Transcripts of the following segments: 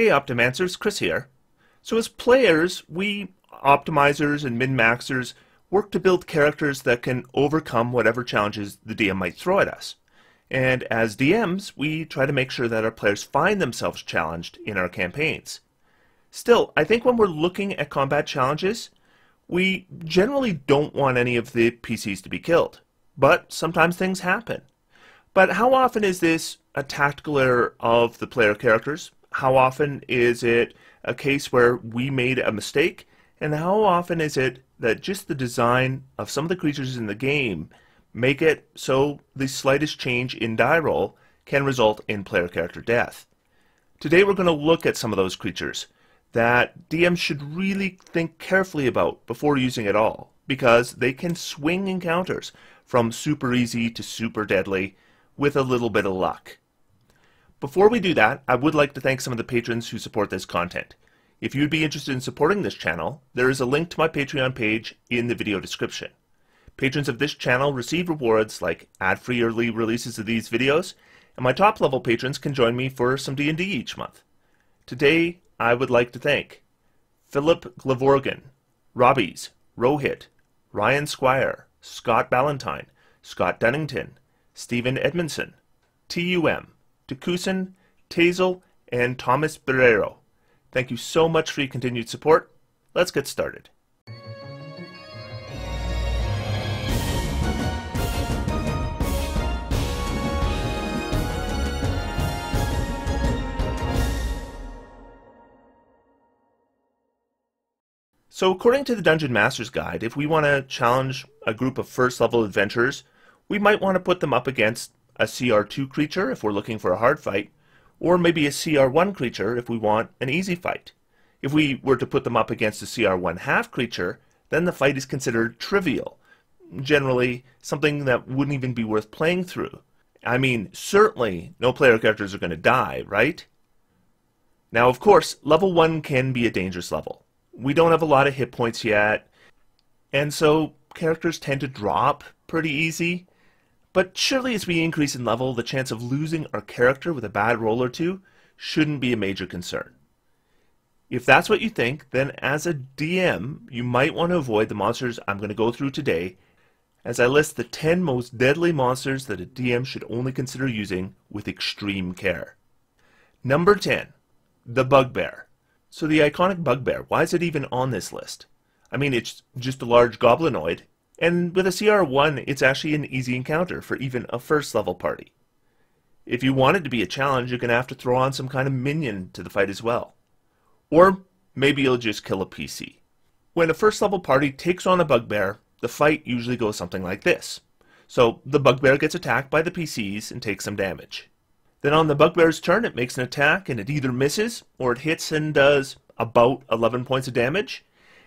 Hey Optimancers, Chris here. So as players, we optimizers and min-maxers work to build characters that can overcome whatever challenges the DM might throw at us. And as DMs, we try to make sure that our players find themselves challenged in our campaigns. Still, I think when we're looking at combat challenges, we generally don't want any of the PCs to be killed. But sometimes things happen. But how often is this a tactical error of the player characters? how often is it a case where we made a mistake? And how often is it that just the design of some of the creatures in the game make it so the slightest change in die roll can result in player character death? Today we're going to look at some of those creatures that DMs should really think carefully about before using at all because they can swing encounters from super easy to super deadly with a little bit of luck. Before we do that, I would like to thank some of the patrons who support this content. If you'd be interested in supporting this channel, there is a link to my Patreon page in the video description. Patrons of this channel receive rewards like ad-free early releases of these videos, and my top-level patrons can join me for some D&D each month. Today, I would like to thank Philip Glavorgan, Robbies, Rohit, Ryan Squire, Scott Ballantyne, Scott Dunnington, Stephen Edmondson, TUM, Cousin, Tazel, and Thomas Barrero. Thank you so much for your continued support. Let's get started. So according to the Dungeon Master's Guide, if we want to challenge a group of first level adventurers, we might want to put them up against a CR2 creature if we're looking for a hard fight, or maybe a CR1 creature if we want an easy fight. If we were to put them up against a CR1 half creature, then the fight is considered trivial, generally something that wouldn't even be worth playing through. I mean, certainly no player characters are going to die, right? Now, of course, level 1 can be a dangerous level. We don't have a lot of hit points yet, and so characters tend to drop pretty easy. But surely as we increase in level, the chance of losing our character with a bad roll or two shouldn't be a major concern. If that's what you think, then as a DM, you might want to avoid the monsters I'm going to go through today as I list the 10 most deadly monsters that a DM should only consider using with extreme care. Number 10, the Bugbear. So the iconic Bugbear, why is it even on this list? I mean, it's just a large goblinoid and with a CR1, it's actually an easy encounter for even a first level party. If you want it to be a challenge, you're going to have to throw on some kind of minion to the fight as well. Or maybe you'll just kill a PC. When a first level party takes on a bugbear, the fight usually goes something like this. So the bugbear gets attacked by the PCs and takes some damage. Then on the bugbear's turn, it makes an attack and it either misses or it hits and does about 11 points of damage.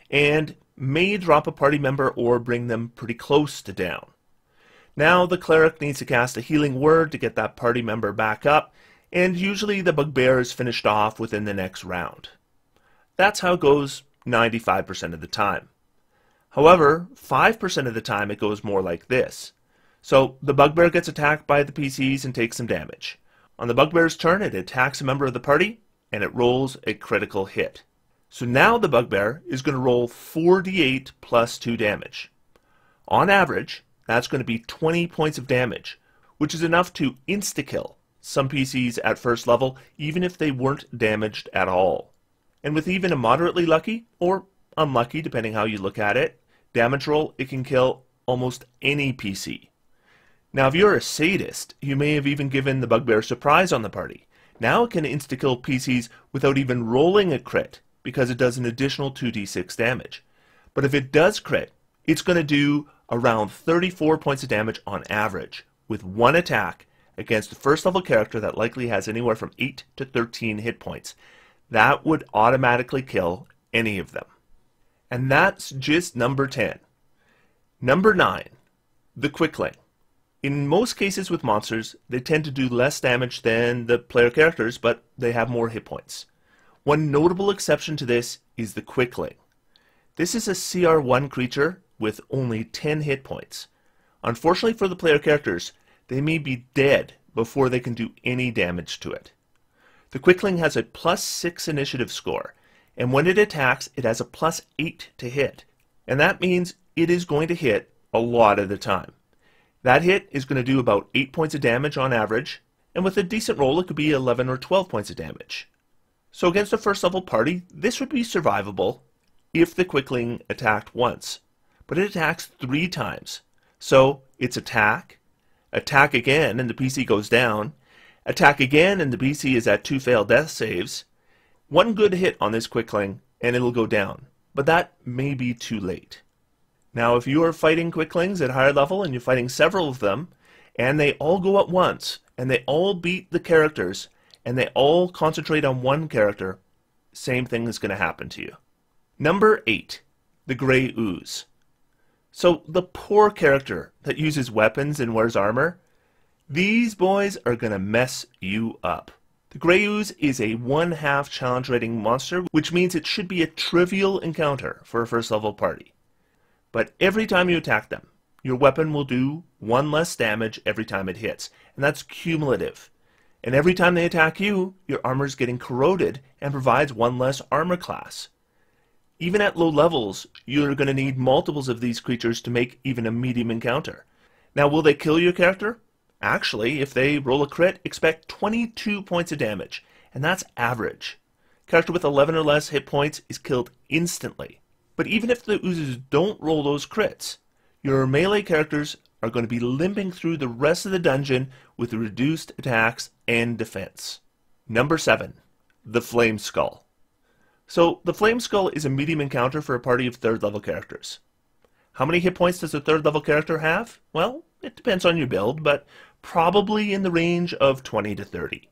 And may drop a party member or bring them pretty close to down. Now the cleric needs to cast a healing word to get that party member back up, and usually the bugbear is finished off within the next round. That's how it goes 95% of the time. However, 5% of the time it goes more like this. So the bugbear gets attacked by the PCs and takes some damage. On the bugbear's turn, it attacks a member of the party, and it rolls a critical hit. So now the bugbear is going to roll 48 plus 2 damage. On average, that's going to be 20 points of damage, which is enough to insta-kill some PCs at first level, even if they weren't damaged at all. And with even a moderately lucky, or unlucky depending how you look at it, damage roll, it can kill almost any PC. Now if you're a sadist, you may have even given the bugbear surprise on the party. Now it can insta-kill PCs without even rolling a crit, because it does an additional 2d6 damage. But if it does crit, it's going to do around 34 points of damage on average with one attack against a first level character that likely has anywhere from 8 to 13 hit points. That would automatically kill any of them. And that's just number 10. Number 9, the Quickling. In most cases with monsters, they tend to do less damage than the player characters, but they have more hit points. One notable exception to this is the Quickling. This is a CR1 creature with only 10 hit points. Unfortunately for the player characters, they may be dead before they can do any damage to it. The Quickling has a plus 6 initiative score, and when it attacks, it has a plus 8 to hit. And that means it is going to hit a lot of the time. That hit is going to do about 8 points of damage on average, and with a decent roll it could be 11 or 12 points of damage. So against a first level party, this would be survivable if the Quickling attacked once. But it attacks three times. So it's attack, attack again and the PC goes down, attack again and the PC is at two failed death saves. One good hit on this Quickling and it'll go down. But that may be too late. Now if you are fighting Quicklings at higher level and you're fighting several of them, and they all go at once, and they all beat the characters, and they all concentrate on one character, same thing is going to happen to you. Number 8. The Grey Ooze. So the poor character that uses weapons and wears armor, these boys are going to mess you up. The Grey Ooze is a one-half challenge rating monster, which means it should be a trivial encounter for a first-level party. But every time you attack them, your weapon will do one less damage every time it hits, and that's cumulative. And every time they attack you, your armor is getting corroded and provides one less armor class. Even at low levels, you're going to need multiples of these creatures to make even a medium encounter. Now, will they kill your character? Actually, if they roll a crit, expect 22 points of damage, and that's average. Character with 11 or less hit points is killed instantly. But even if the oozes don't roll those crits, your melee characters are going to be limping through the rest of the dungeon with reduced attacks and defense. Number 7. The Flame Skull. So, the Flame Skull is a medium encounter for a party of 3rd level characters. How many hit points does a 3rd level character have? Well, it depends on your build, but probably in the range of 20 to 30.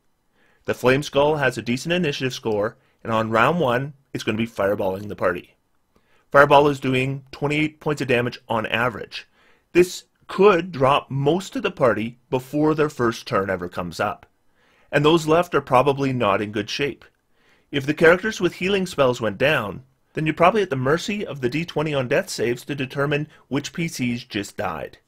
The Flame Skull has a decent initiative score, and on round 1, it's going to be fireballing the party. Fireball is doing 28 points of damage on average. This could drop most of the party before their first turn ever comes up, and those left are probably not in good shape. If the characters with healing spells went down, then you're probably at the mercy of the d20 on death saves to determine which PCs just died.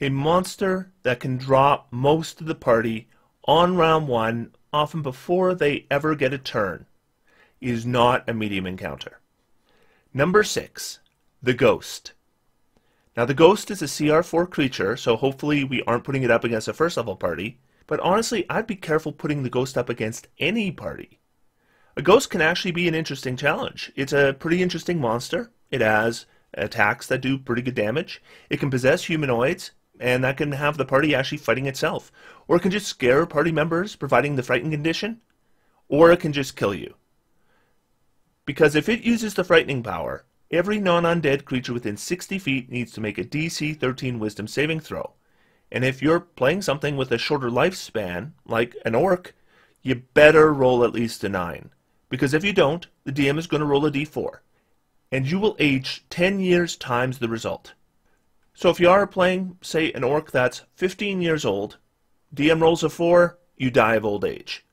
A monster that can drop most of the party on round 1, often before they ever get a turn, is not a medium encounter. Number 6. The Ghost. Now the Ghost is a CR4 creature, so hopefully we aren't putting it up against a first level party, but honestly I'd be careful putting the Ghost up against any party. A Ghost can actually be an interesting challenge. It's a pretty interesting monster. It has attacks that do pretty good damage. It can possess humanoids, and that can have the party actually fighting itself. Or it can just scare party members, providing the frightened condition. Or it can just kill you. Because if it uses the frightening power, Every non-undead creature within 60 feet needs to make a DC 13 Wisdom saving throw. And if you're playing something with a shorter lifespan, like an orc, you better roll at least a 9. Because if you don't, the DM is going to roll a d4. And you will age 10 years times the result. So if you are playing, say, an orc that's 15 years old, DM rolls a 4, you die of old age.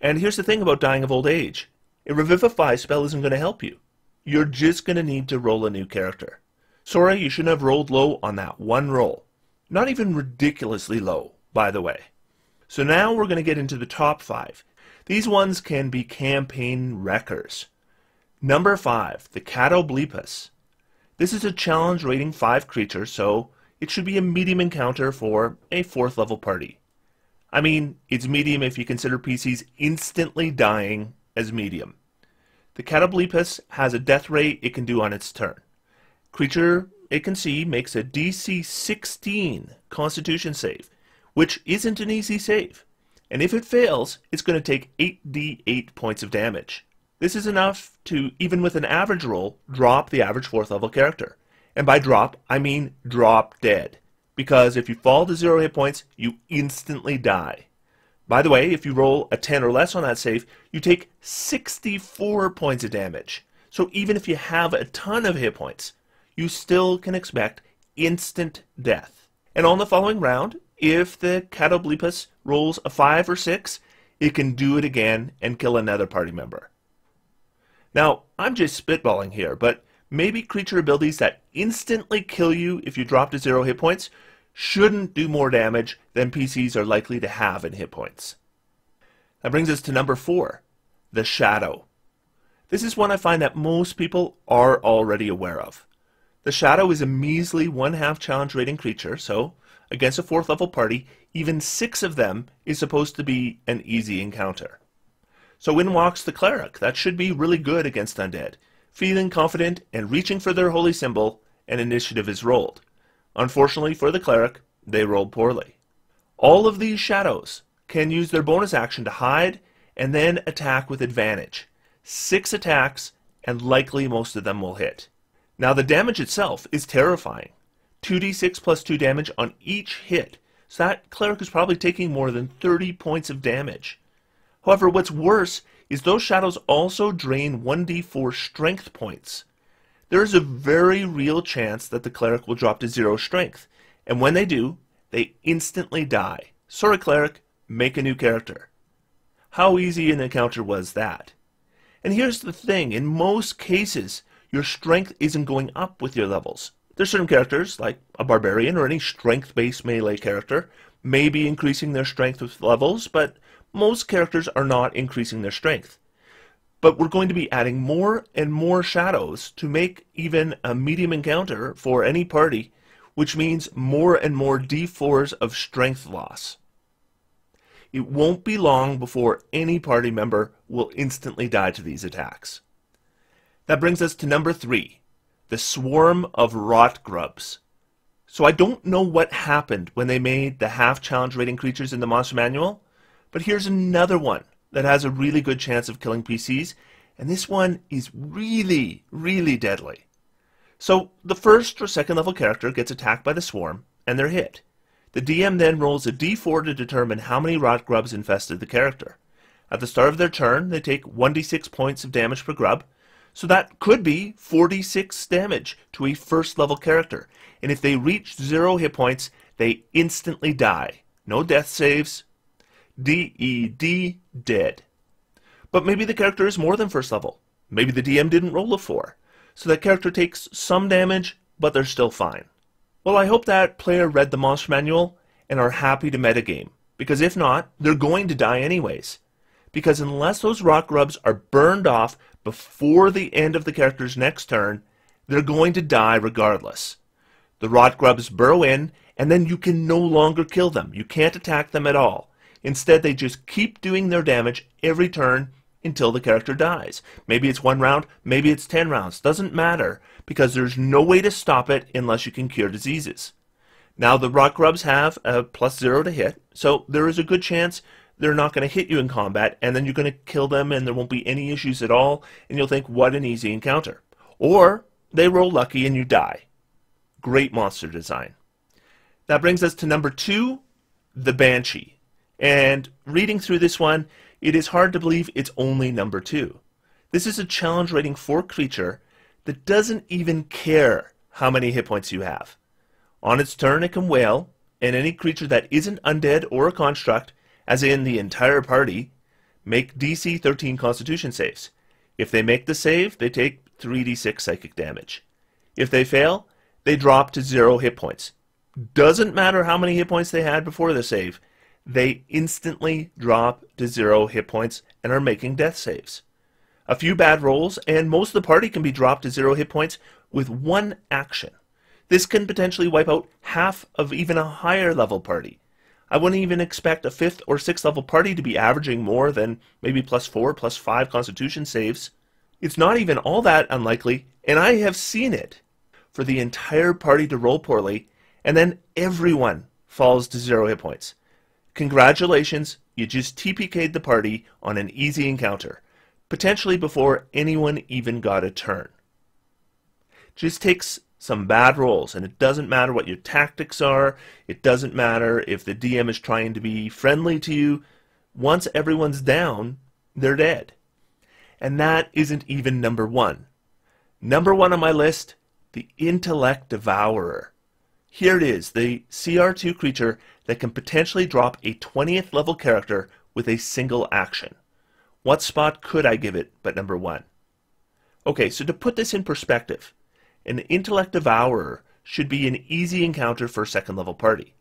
And here's the thing about dying of old age. A revivify spell isn't going to help you you're just going to need to roll a new character. Sorry, you shouldn't have rolled low on that one roll. Not even ridiculously low, by the way. So now we're going to get into the top five. These ones can be campaign wreckers. Number five, the Catoblepus. This is a challenge rating five creature, so it should be a medium encounter for a fourth level party. I mean, it's medium if you consider PCs instantly dying as medium. The Catoblepis has a death ray it can do on its turn. Creature it can see makes a DC 16 Constitution save, which isn't an easy save. And if it fails, it's going to take 8d8 points of damage. This is enough to, even with an average roll, drop the average 4th level character. And by drop, I mean drop dead. Because if you fall to 0 hit points, you instantly die. By the way, if you roll a 10 or less on that save, you take 64 points of damage. So even if you have a ton of hit points, you still can expect instant death. And on the following round, if the Catoblepus rolls a 5 or 6, it can do it again and kill another party member. Now, I'm just spitballing here, but maybe creature abilities that instantly kill you if you drop to zero hit points shouldn't do more damage than PCs are likely to have in hit points. That brings us to number four, the shadow. This is one I find that most people are already aware of. The shadow is a measly one-half challenge rating creature, so against a fourth level party, even six of them is supposed to be an easy encounter. So in walks the cleric. That should be really good against undead. Feeling confident and reaching for their holy symbol, an initiative is rolled. Unfortunately for the cleric, they rolled poorly. All of these shadows can use their bonus action to hide and then attack with advantage. Six attacks, and likely most of them will hit. Now the damage itself is terrifying. 2d6 plus 2 damage on each hit, so that cleric is probably taking more than 30 points of damage. However, what's worse is those shadows also drain 1d4 strength points, there is a very real chance that the cleric will drop to zero strength, and when they do, they instantly die. Sorry cleric, make a new character. How easy an encounter was that? And here's the thing, in most cases, your strength isn't going up with your levels. There's certain characters, like a barbarian or any strength-based melee character, may be increasing their strength with levels, but most characters are not increasing their strength but we're going to be adding more and more shadows to make even a medium encounter for any party, which means more and more d4s of strength loss. It won't be long before any party member will instantly die to these attacks. That brings us to number three, the swarm of rot grubs. So I don't know what happened when they made the half challenge rating creatures in the monster manual, but here's another one that has a really good chance of killing PCs, and this one is really, really deadly. So the first or second level character gets attacked by the swarm, and they're hit. The DM then rolls a d4 to determine how many rot grubs infested the character. At the start of their turn, they take 1d6 points of damage per grub, so that could be 46 damage to a first level character. And if they reach zero hit points, they instantly die. No death saves, D-E-D, dead. But maybe the character is more than first level. Maybe the DM didn't roll a 4. So that character takes some damage, but they're still fine. Well, I hope that player read the monster manual and are happy to metagame. Because if not, they're going to die anyways. Because unless those rock grubs are burned off before the end of the character's next turn, they're going to die regardless. The rot grubs burrow in, and then you can no longer kill them. You can't attack them at all. Instead, they just keep doing their damage every turn until the character dies. Maybe it's one round, maybe it's ten rounds, doesn't matter, because there's no way to stop it unless you can cure diseases. Now the rock grubs have a plus zero to hit, so there is a good chance they're not going to hit you in combat, and then you're going to kill them and there won't be any issues at all, and you'll think, what an easy encounter. Or they roll lucky and you die. Great monster design. That brings us to number two, the Banshee. And reading through this one, it is hard to believe it's only number two. This is a challenge rating for creature that doesn't even care how many hit points you have. On its turn, it can wail, and any creature that isn't undead or a construct, as in the entire party, make DC 13 Constitution saves. If they make the save, they take 3d6 psychic damage. If they fail, they drop to zero hit points. Doesn't matter how many hit points they had before the save, they instantly drop to zero hit points and are making death saves. A few bad rolls, and most of the party can be dropped to zero hit points with one action. This can potentially wipe out half of even a higher level party. I wouldn't even expect a fifth or sixth level party to be averaging more than maybe plus four, plus five constitution saves. It's not even all that unlikely, and I have seen it. For the entire party to roll poorly, and then everyone falls to zero hit points. Congratulations, you just TPK'd the party on an easy encounter, potentially before anyone even got a turn. Just takes some bad rolls, and it doesn't matter what your tactics are, it doesn't matter if the DM is trying to be friendly to you. Once everyone's down, they're dead. And that isn't even number one. Number one on my list, the Intellect Devourer. Here it is, the CR2 creature that can potentially drop a 20th level character with a single action. What spot could I give it but number one? Okay, so to put this in perspective, an Intellect Devourer should be an easy encounter for a second level party.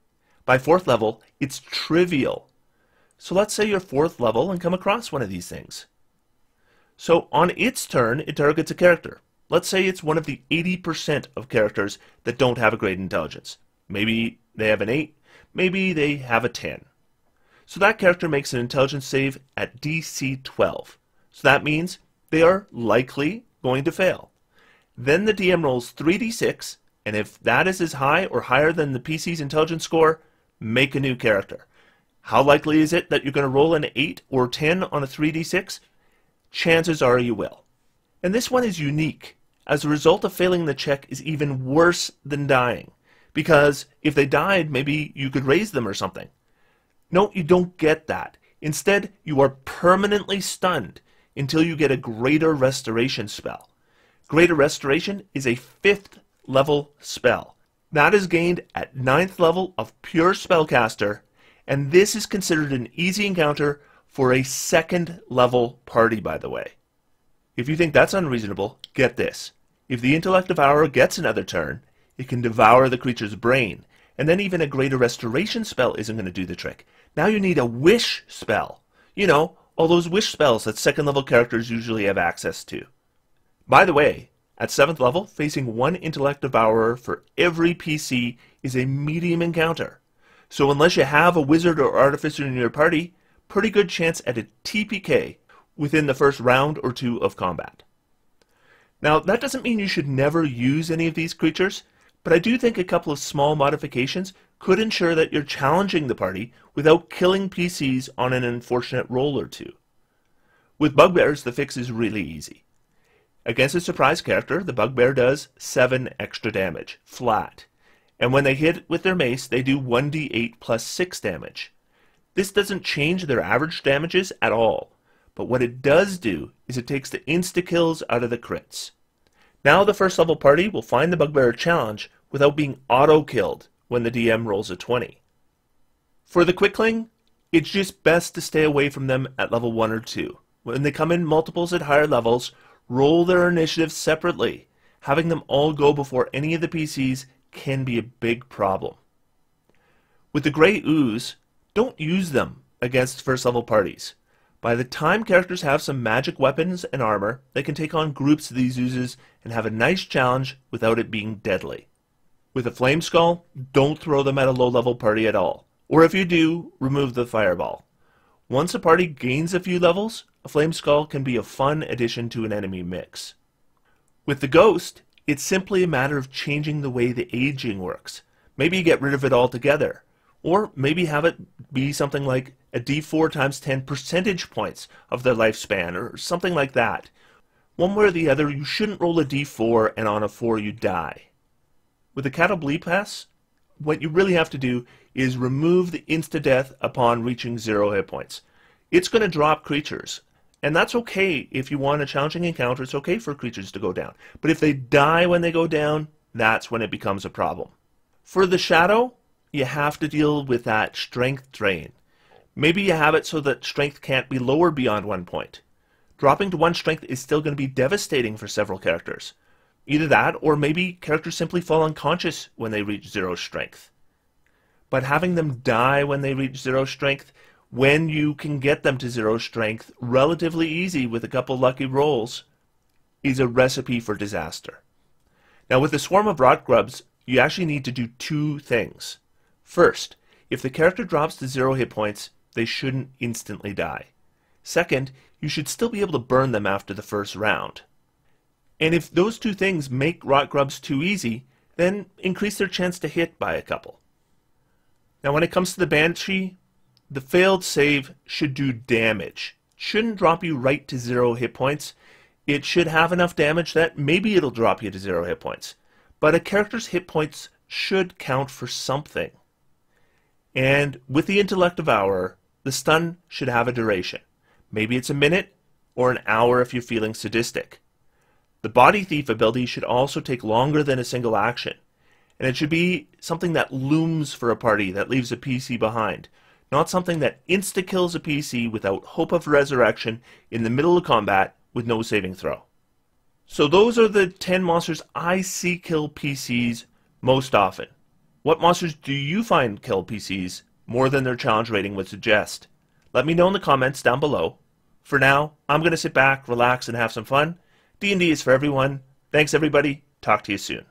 By fourth level, it's trivial. So let's say you're fourth level and come across one of these things. So on its turn, it targets a character. Let's say it's one of the 80% of characters that don't have a great intelligence. Maybe they have an 8, maybe they have a 10. So that character makes an intelligence save at DC 12. So that means they are likely going to fail. Then the DM rolls 3d6, and if that is as high or higher than the PC's intelligence score, make a new character. How likely is it that you're going to roll an 8 or 10 on a 3d6? Chances are you will. And this one is unique. As a result of failing the check is even worse than dying because if they died, maybe you could raise them or something. No, you don't get that. Instead, you are permanently stunned until you get a greater restoration spell. Greater restoration is a fifth level spell. That is gained at ninth level of pure spellcaster, and this is considered an easy encounter for a second level party, by the way. If you think that's unreasonable, get this. If the Intellect Devourer gets another turn, it can devour the creature's brain. And then even a greater restoration spell isn't going to do the trick. Now you need a wish spell. You know, all those wish spells that second level characters usually have access to. By the way, at 7th level, facing one Intellect Devourer for every PC is a medium encounter. So unless you have a wizard or artificer in your party, pretty good chance at a TPK within the first round or two of combat. Now, that doesn't mean you should never use any of these creatures. But I do think a couple of small modifications could ensure that you're challenging the party without killing PCs on an unfortunate roll or two. With bugbears, the fix is really easy. Against a surprise character, the bugbear does 7 extra damage, flat. And when they hit with their mace, they do 1d8 plus 6 damage. This doesn't change their average damages at all, but what it does do is it takes the insta-kills out of the crits. Now the first level party will find the bugbear challenge without being auto-killed when the DM rolls a 20. For the Quickling, it's just best to stay away from them at level 1 or 2. When they come in multiples at higher levels, roll their initiative separately. Having them all go before any of the PCs can be a big problem. With the Grey Ooze, don't use them against first level parties. By the time characters have some magic weapons and armor, they can take on groups of these oozes and have a nice challenge without it being deadly. With a Flame Skull, don't throw them at a low-level party at all. Or if you do, remove the Fireball. Once a party gains a few levels, a Flame Skull can be a fun addition to an enemy mix. With the Ghost, it's simply a matter of changing the way the aging works. Maybe you get rid of it altogether. Or maybe have it be something like a d4 times 10 percentage points of their lifespan, or something like that. One way or the other, you shouldn't roll a d4 and on a 4 you die. With the cattle bleed pass, what you really have to do is remove the insta-death upon reaching zero hit points. It's going to drop creatures, and that's okay if you want a challenging encounter. It's okay for creatures to go down. But if they die when they go down, that's when it becomes a problem. For the shadow, you have to deal with that strength drain. Maybe you have it so that strength can't be lowered beyond one point. Dropping to one strength is still going to be devastating for several characters. Either that, or maybe characters simply fall unconscious when they reach zero strength. But having them die when they reach zero strength, when you can get them to zero strength relatively easy with a couple lucky rolls, is a recipe for disaster. Now, with the swarm of rot grubs, you actually need to do two things. First, if the character drops to zero hit points, they shouldn't instantly die. Second, you should still be able to burn them after the first round. And if those two things make rot grubs too easy, then increase their chance to hit by a couple. Now when it comes to the Banshee, the failed save should do damage. It shouldn't drop you right to zero hit points. It should have enough damage that maybe it'll drop you to zero hit points. But a character's hit points should count for something. And with the Intellect Devourer, the stun should have a duration. Maybe it's a minute or an hour if you're feeling sadistic. The Body Thief ability should also take longer than a single action, and it should be something that looms for a party that leaves a PC behind, not something that insta-kills a PC without hope of resurrection in the middle of combat with no saving throw. So those are the 10 monsters I see kill PCs most often. What monsters do you find kill PCs more than their challenge rating would suggest? Let me know in the comments down below. For now, I'm going to sit back, relax, and have some fun, D&D is for everyone. Thanks, everybody. Talk to you soon.